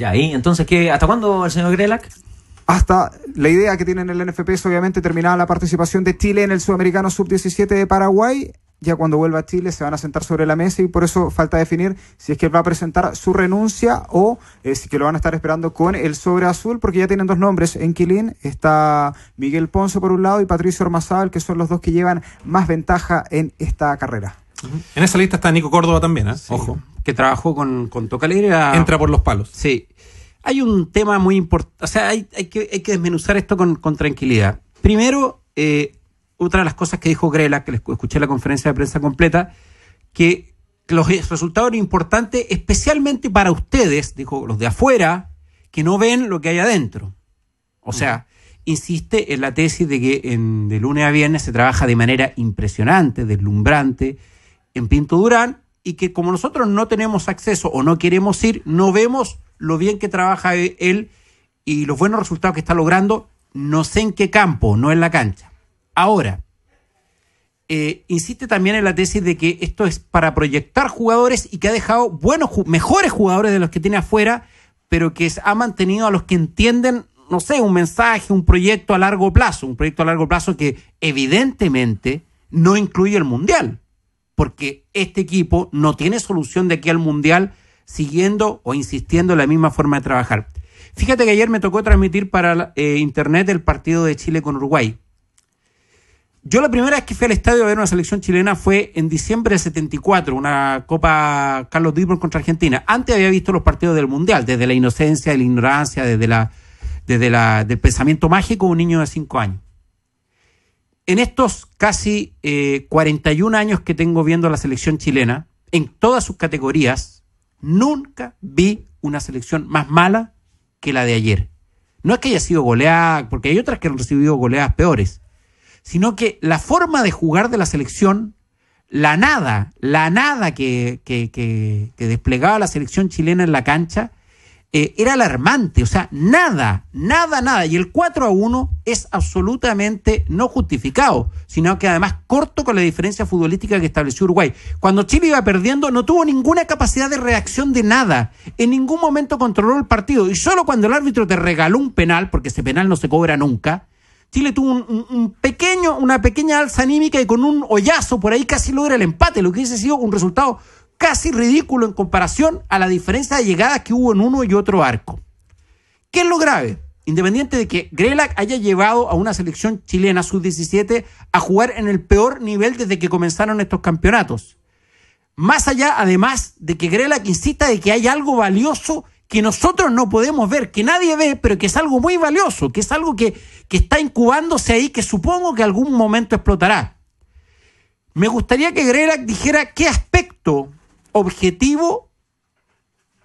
Ya, ahí, entonces, ¿qué, ¿hasta cuándo el señor Grelak? Hasta la idea que tienen el NFP es obviamente terminada la participación de Chile en el Sudamericano Sub-17 de Paraguay. Ya cuando vuelva a Chile se van a sentar sobre la mesa y por eso falta definir si es que va a presentar su renuncia o eh, si que lo van a estar esperando con el sobre azul, porque ya tienen dos nombres en Quilín. Está Miguel Ponce por un lado y Patricio Ormazábal, que son los dos que llevan más ventaja en esta carrera. En esa lista está Nico Córdoba también, ¿eh? Ojo que trabajó con, con Alegre Entra por los palos. Sí. Hay un tema muy importante, o sea, hay, que, desmenuzar esto con, tranquilidad. Primero, eh, otra de las cosas que dijo Grela, que les escuché la conferencia de prensa completa, que los resultados eran importantes especialmente para ustedes, dijo, los de afuera, que no ven lo que hay adentro. O sea, insiste en la tesis de que en, de lunes a viernes se trabaja de manera impresionante, deslumbrante en Pinto Durán y que como nosotros no tenemos acceso o no queremos ir, no vemos lo bien que trabaja e-, él y los buenos resultados que está logrando, no sé en qué campo, no en la cancha. Ahora, eh, insiste también en la tesis de que esto es para proyectar jugadores y que ha dejado buenos, mejores jugadores de los que tiene afuera, pero que ha mantenido a los que entienden, no sé, un mensaje, un proyecto a largo plazo, un proyecto a largo plazo que evidentemente no incluye el Mundial porque este equipo no tiene solución de aquí al Mundial siguiendo o insistiendo en la misma forma de trabajar. Fíjate que ayer me tocó transmitir para eh, internet el partido de Chile con Uruguay. Yo la primera vez que fui al estadio a ver una selección chilena fue en diciembre de 74, una Copa Carlos Dibron contra Argentina. Antes había visto los partidos del Mundial, desde la inocencia, de la ignorancia, desde la, desde la, del pensamiento mágico de un niño de 5 años en estos casi 41 eh, años que tengo viendo a la selección chilena, en todas sus categorías, nunca vi una selección más mala que la de ayer. No es que haya sido goleada, porque hay otras que han recibido goleadas peores, sino que la forma de jugar de la selección, la nada, la nada que desplegaba la selección chilena en la cancha, eh, era alarmante. O sea, nada, nada, nada. Y el 4 a 1 es absolutamente no justificado, sino que además corto con la diferencia futbolística que estableció Uruguay. Cuando Chile iba perdiendo, no tuvo ninguna capacidad de reacción de nada. En ningún momento controló el partido. Y solo cuando el árbitro te regaló un penal, porque ese penal no se cobra nunca. Chile tuvo un, pequeño, una pequeña alza anímica y con un hoyazo por ahí casi logra el empate, lo que hubiese sido un resultado casi ridículo en comparación a la diferencia de llegadas que hubo en uno y otro arco. ¿Qué es lo grave? Independiente de que Grelak haya llevado a una selección chilena sub-17 a jugar en el peor nivel desde que comenzaron estos campeonatos. Más allá, además, de que Grelak insista de que hay algo valioso que nosotros no podemos ver, que nadie ve, pero que es algo muy valioso, que es algo que, que está incubándose ahí, que supongo que algún momento explotará. Me gustaría que Grelak dijera qué aspecto objetivo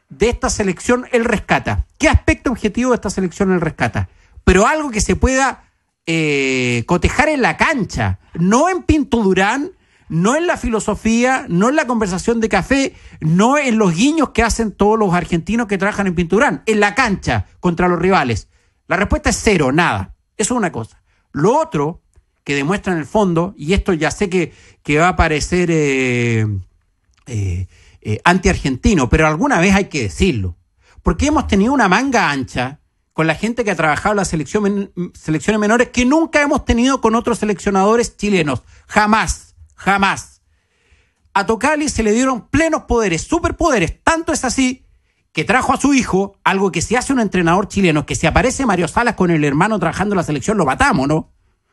de esta selección el rescata? ¿Qué aspecto objetivo de esta selección el rescata? Pero algo que se pueda eh, cotejar en la cancha, no en Pinto Durán, no en la filosofía, no en la conversación de café, no en los guiños que hacen todos los argentinos que trabajan en Pinto Durán, en la cancha contra los rivales. La respuesta es cero, nada. Eso es una cosa. Lo otro que demuestra en el fondo, y esto ya sé que, que va a parecer... Eh, eh, eh, anti-argentino, pero alguna vez hay que decirlo. Porque hemos tenido una manga ancha con la gente que ha trabajado en las selecciones, menores que nunca hemos tenido con otros seleccionadores chilenos. Jamás, jamás. A Tocali se le dieron plenos poderes, superpoderes. Tanto es así que trajo a su hijo, algo que se hace un entrenador chileno, que si aparece Mario Salas con el hermano trabajando en la selección, lo matamos, ¿no?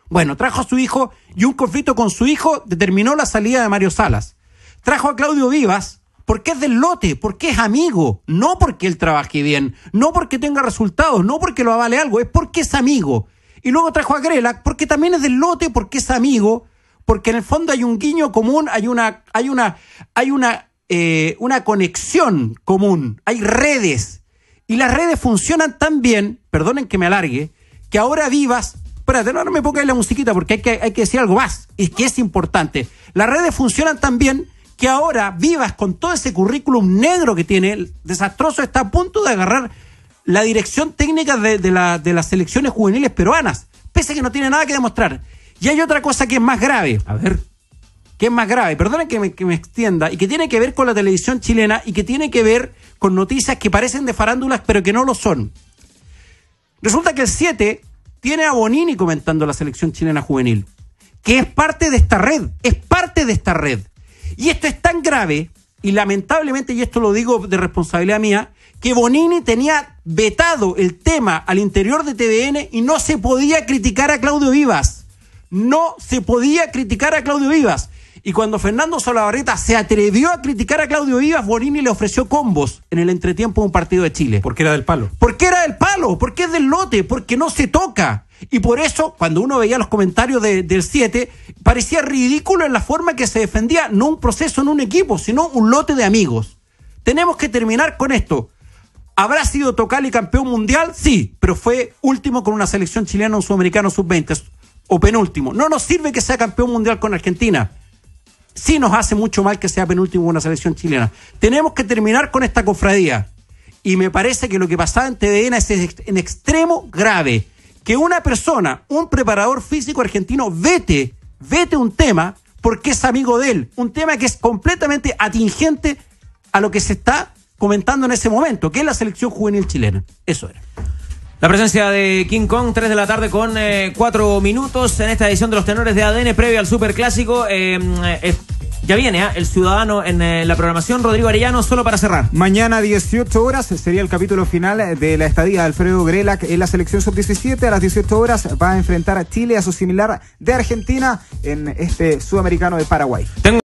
Bueno, trajo a su hijo y un conflicto con su hijo determinó la salida de Mario Salas. Trajo a Claudio Vivas porque es del lote, porque es amigo, no porque él trabaje bien, no porque tenga resultados, no porque lo avale algo, es porque es amigo. Y luego trajo a Grelak porque también es del lote, porque es amigo, porque en el fondo hay un guiño común, hay una, hay una, hay una, eh, una conexión común, hay redes. Y las redes funcionan tan bien, perdonen que me alargue, que ahora vivas. Espérate, no, no me pongas la musiquita porque hay que, hay que decir algo más, y que es importante. Las redes funcionan tan bien que ahora vivas con todo ese currículum negro que tiene, el desastroso está a punto de agarrar la dirección técnica de, las selecciones juveniles peruanas, pese a que no tiene nada que demostrar. Y hay otra cosa que es más grave, a ver, que es más grave, perdonen que me, que me extienda, y que tiene que ver con la televisión chilena y que tiene que ver con noticias que parecen de farándulas pero que no lo son. Resulta que el 7 tiene a Bonini comentando la selección chilena juvenil, que es parte de esta red, es parte de esta red. Y esto es tan grave, y lamentablemente, y esto lo digo de responsabilidad mía, que Bonini tenía vetado el tema al interior de TVN y no se podía criticar a Claudio Vivas. No se podía criticar a Claudio Vivas. Y cuando Fernando Solabarreta se atrevió a criticar a Claudio Vivas, Bonini le ofreció combos en el entretiempo de un partido de Chile. Porque era del palo. Porque era del palo, porque es del lote, porque no se toca. Y por eso, cuando uno veía los comentarios del 7, parecía ridículo en la forma que se defendía no un proceso en un equipo, sino un lote de amigos. Tenemos que terminar con esto. ¿Habrá sido Tocali campeón mundial? Sí, pero fue último con una selección chilena, o sudamericano sub-20 o penúltimo. No nos sirve que sea campeón mundial con Argentina. Sí nos hace mucho mal que sea penúltimo con una selección chilena. Tenemos que terminar con esta cofradía. Y me parece que lo que pasaba en TVN es en extremo grave que una persona, un preparador físico argentino, vete, vete un tema porque es amigo de él. Un tema que es completamente atingente a lo que se está comentando en ese momento, que es la selección juvenil chilena. Eso era. La presencia de King Kong, 3 de la tarde con eh, cuatro minutos en esta edición de los tenores de ADN previo al Superclásico. Clásico. Eh, eh, ya viene ¿eh? el ciudadano en eh, la programación. Rodrigo Arellano, solo para cerrar. Mañana, 18 horas, sería el capítulo final eh, de la estadía de Alfredo Grelak en la selección sub-17. A las 18 horas va a enfrentar a Chile a su similar de Argentina en este sudamericano de Paraguay.